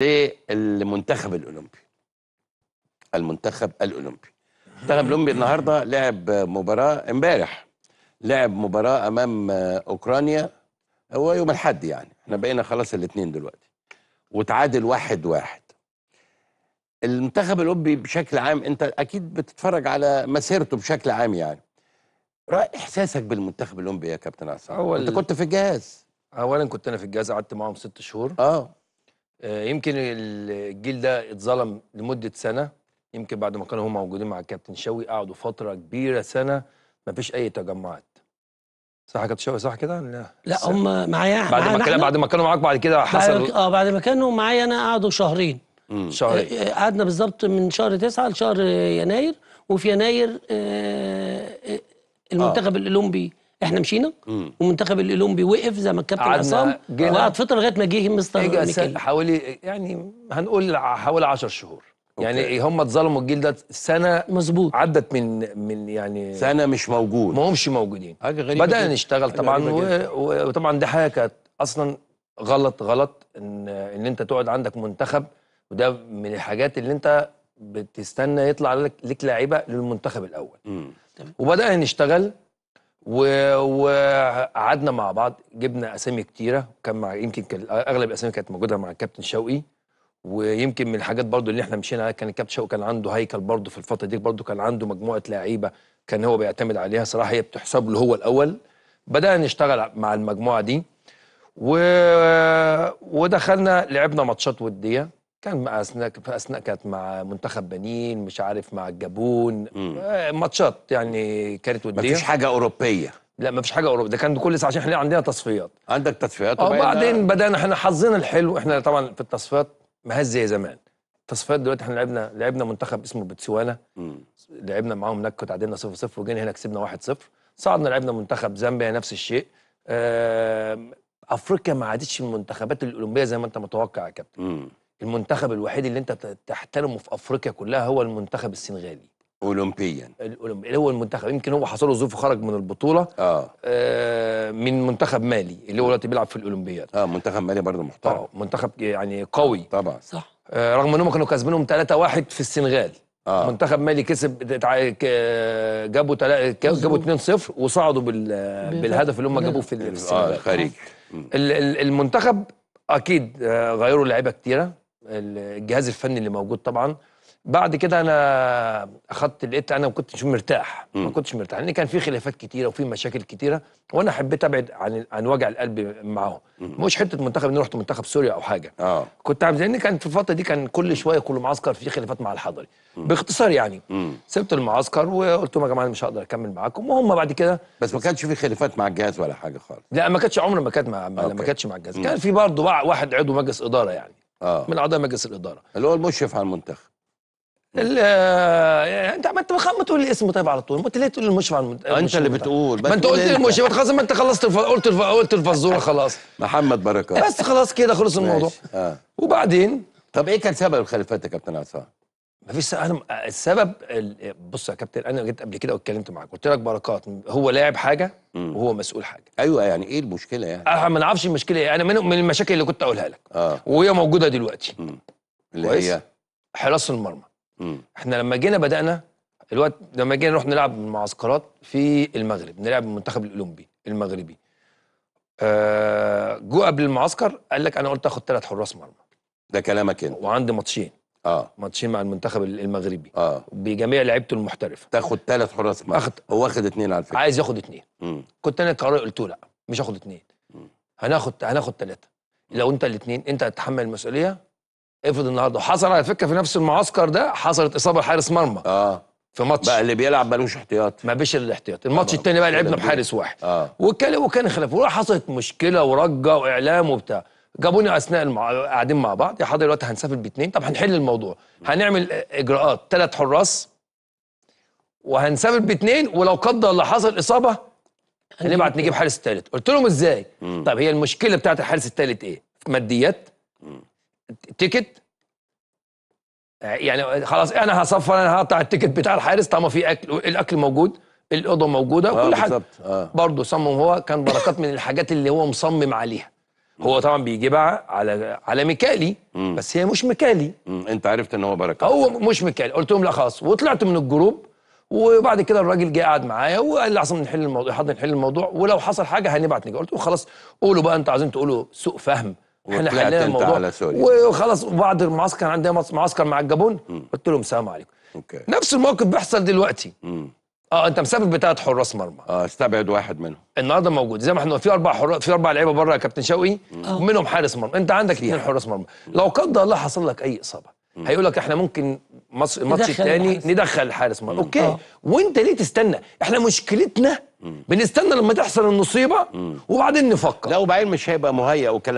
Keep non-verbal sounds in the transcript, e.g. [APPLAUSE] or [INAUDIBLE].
للمنتخب الاولمبي المنتخب الاولمبي المنتخب الاولمبي النهارده لعب مباراه امبارح لعب مباراه امام اوكرانيا هو يوم الاحد يعني احنا بقينا خلاص الاثنين دلوقتي وتعادل واحد واحد المنتخب الاوروبي بشكل عام انت اكيد بتتفرج على مسيرته بشكل عام يعني رأي احساسك بالمنتخب الاولمبي يا كابتن عصام انت كنت في الجهاز اولا كنت انا في الجهاز قعدت معاهم ست شهور اه آه، يمكن الجيل ده اتظلم لمده سنه يمكن بعد ما كانوا هم موجودين مع الكابتن شوي قعدوا فتره كبيره سنه ما فيش اي تجمعات صح كابتن شوقي صح كده لا لا هم معايا بعد ما كان بعد ما كانوا معاك بعد كده حصل اه بعد ما كانوا معايا انا قعدوا شهرين شهرين آه، آه، قعدنا بالظبط من شهر تسعة لشهر يناير وفي يناير آه المنتخب آه. الاولمبي احنا مشينا والمنتخب الاولمبي وقف زي ما الكابتن عصام وقعد فتره لغايه ما جه مستر ميكيل حوالي يعني هنقول حوالي 10 شهور يعني هم اتظلموا الجيل ده سنه مظبوط عدت من من يعني سنه مش موجود ما همش موجودين حاجه غريبه بدانا نشتغل طبعا وطبعا دي حاجه كانت اصلا غلط غلط ان ان انت تقعد عندك منتخب وده من الحاجات اللي انت بتستنى يطلع لك لك لعيبه للمنتخب الاول تمام وبدانا نشتغل وقعدنا مع بعض جبنا اسامي كتيره كان مع يمكن كان اغلب الاسامي كانت موجوده مع الكابتن شوقي ويمكن من الحاجات برضو اللي احنا مشينا عليها كان الكابتن شوقي كان عنده هيكل برضو في الفتره دي برضو كان عنده مجموعه لعيبه كان هو بيعتمد عليها صراحه هي بتحسب له هو الاول بدانا نشتغل مع المجموعه دي و... ودخلنا لعبنا ماتشات وديه كان مع اثناء اثناء كانت مع منتخب بنين مش عارف مع الجابون آه، ماتشات يعني كانت وديه مفيش حاجه اوروبيه لا مفيش حاجه اوروبيه ده كان كل ساعه عشان احنا عندنا تصفيات عندك تصفيات آه، وبعدين بدانا احنا حظنا الحلو احنا طبعا في التصفيات ما زي زمان التصفيات دلوقتي احنا لعبنا لعبنا منتخب اسمه بتسوانا لعبنا معاهم هناك كنت عدلنا 0 0 وجينا هنا كسبنا 1-0 صعدنا لعبنا منتخب زامبيا نفس الشيء آه، افريقيا ما عادتش المنتخبات الاولمبيه زي ما انت متوقع يا كابتن المنتخب الوحيد اللي انت تحترمه في افريقيا كلها هو المنتخب السنغالي اولمبيا الاولمبي هو المنتخب يمكن هو حصل له ظروف خرج من البطوله آه. آه من منتخب مالي اللي هو دلوقتي بيلعب في الاولمبياد اه منتخب مالي برضه محترم اه منتخب يعني قوي طبعا صح آه رغم انهم كانوا كسبانهم 3-1 في السنغال آه. منتخب مالي كسب جابوا تلا... جابوا 2-0 وصعدوا بال... بالهدف اللي هم جابوه في آه، السنغال آه خارج المنتخب اكيد آه، غيروا لعيبه كتيره الجهاز الفني اللي موجود طبعا بعد كده انا اخذت لقيت انا ما كنتش مرتاح ما كنتش مرتاح لان كان في خلافات كتيره وفي مشاكل كتيره وانا حبيت ابعد عن عن وجع القلب معاهم مش حته منتخب اني رحت منتخب سوريا او حاجه آه. كنت عامل لان كان في الفتره دي كان كل شويه كل معسكر في خلافات مع الحضري باختصار يعني مم. سبت المعسكر وقلت لهم يا جماعه مش هقدر اكمل معاكم وهم بعد كده بس ما كانش في خلافات مع الجهاز ولا حاجه خالص لا ما كانتش عمر ما كانت مع ما كانتش مع الجهاز كان في برضه واحد عضو مجلس اداره يعني آه. من اعضاء مجلس الاداره اللي هو المشرف على المنتخب يعني انت ما انت ما تقول لي اسمه طيب على طول ما انت ليه تقول المشرف على المنتخب انت اللي بتقول ما انت قلت المشرف خلاص ما انت خلصت الف... قلت الف... قلت الفزوره [LAUGHS] خلاص محمد بركات بس خلاص كده خلص الموضوع آه. وبعدين طب ايه كان سبب الخلافات يا كابتن عصام ما فيش انا السبب بص يا كابتن انا جيت قبل كده واتكلمت معاك قلت لك بركات هو لاعب حاجه وهو مسؤول حاجه ايوه يعني ايه المشكله يعني احنا أه، ما نعرفش المشكله ايه انا من من المشاكل اللي كنت اقولها لك آه. وهي موجوده دلوقتي مم. اللي هي حراسه المرمى مم. احنا لما جينا بدانا الوقت لما جينا نروح نلعب معسكرات في المغرب نلعب المنتخب الاولمبي المغربي آه جو قبل المعسكر قال لك انا قلت اخد ثلاث حراس مرمى ده كلامك انت وعندي ماتشين اه ماتشين مع المنتخب المغربي اه بجميع لعيبته المحترفه تاخد ثلاث حراس مرمى أخد... هو واخد اثنين على فكره عايز ياخد اثنين كنت انا قرار قلت له لا مش هاخد اثنين هناخد هناخد ثلاثه لو انت الاثنين انت هتتحمل المسؤوليه افرض النهارده حصل على فكره في نفس المعسكر ده حصلت اصابه لحارس مرمى اه في ماتش بقى اللي بيلعب ملوش احتياط ما بيش الاحتياط الماتش آه. الثاني بقى لعبنا بحارس واحد اه وكان وكان خلاف حصلت مشكله ورجه واعلام وبتاع جابوني اثناء المع... قاعدين مع بعض يا حاضر دلوقتي هنسافر باثنين طب هنحل الموضوع هنعمل اجراءات ثلاث حراس وهنسافر باثنين ولو قدر الله حصل اصابه هنبعت نجيب حارس ثالث قلت لهم ازاي مم. طب هي المشكله بتاعت الحارس الثالث ايه ماديات تيكت يعني خلاص انا هصفر انا هقطع التيكت بتاع الحارس طالما في اكل الاكل موجود الاوضه موجوده آه كل حاجه آه. برضه صمم هو كان بركات من الحاجات اللي هو مصمم عليها هو طبعا بيجيبها على على ميكالي مم. بس هي مش ميكالي مم. انت عرفت ان هو بركه هو مش ميكالي قلت لهم لا خلاص وطلعت من الجروب وبعد كده الراجل جه قعد معايا وقال لي عصام نحل الموضوع حاضر نحل الموضوع ولو حصل حاجه هنبعت نجي قلت له خلاص قولوا بقى انتوا عايزين تقولوا سوء فهم احنا حلينا الموضوع وخلاص وبعد المعسكر عندنا معسكر مع الجابون قلت لهم سلام عليكم أوكي. نفس الموقف بيحصل دلوقتي مم. اه انت مسافر بثلاث حراس مرمى اه استبعد واحد منهم النهارده موجود زي ما احنا في اربع حر... في اربع لعيبه بره يا كابتن شوقي اه. منهم حارس مرمى انت عندك اثنين حراس مرمى لو قدر الله حصل لك اي اصابه هيقول لك احنا ممكن الماتش الثاني ندخل حارس مرمى اوكي أوه. وانت ليه تستنى احنا مشكلتنا بنستنى لما تحصل المصيبه وبعدين نفكر لا وبعدين مش هيبقى مهيئ وكلام